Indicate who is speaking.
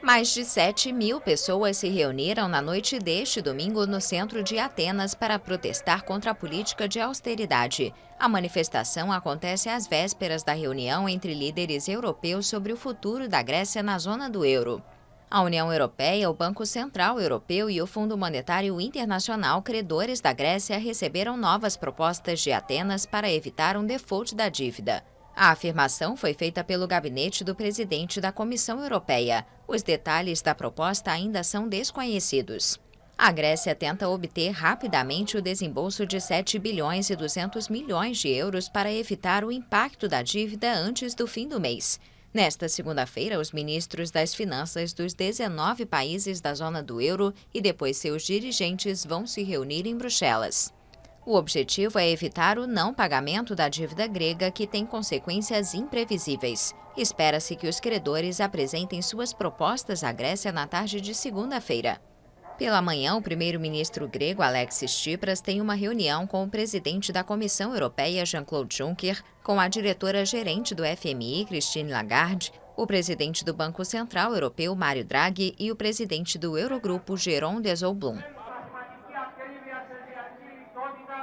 Speaker 1: Mais de 7 mil pessoas se reuniram na noite deste domingo no centro de Atenas para protestar contra a política de austeridade. A manifestação acontece às vésperas da reunião entre líderes europeus sobre o futuro da Grécia na zona do euro. A União Europeia, o Banco Central Europeu e o Fundo Monetário Internacional, credores da Grécia, receberam novas propostas de Atenas para evitar um default da dívida. A afirmação foi feita pelo gabinete do presidente da Comissão Europeia. Os detalhes da proposta ainda são desconhecidos. A Grécia tenta obter rapidamente o desembolso de 7 bilhões e 200 milhões de euros para evitar o impacto da dívida antes do fim do mês. Nesta segunda-feira, os ministros das Finanças dos 19 países da zona do euro e depois seus dirigentes vão se reunir em Bruxelas. O objetivo é evitar o não pagamento da dívida grega, que tem consequências imprevisíveis. Espera-se que os credores apresentem suas propostas à Grécia na tarde de segunda-feira. Pela manhã, o primeiro-ministro grego Alexis Tsipras tem uma reunião com o presidente da Comissão Europeia, Jean-Claude Juncker, com a diretora-gerente do FMI, Christine Lagarde, o presidente do Banco Central Europeu, Mário Draghi, e o presidente do Eurogrupo, Jerome Desolblum. ρηχτότητα,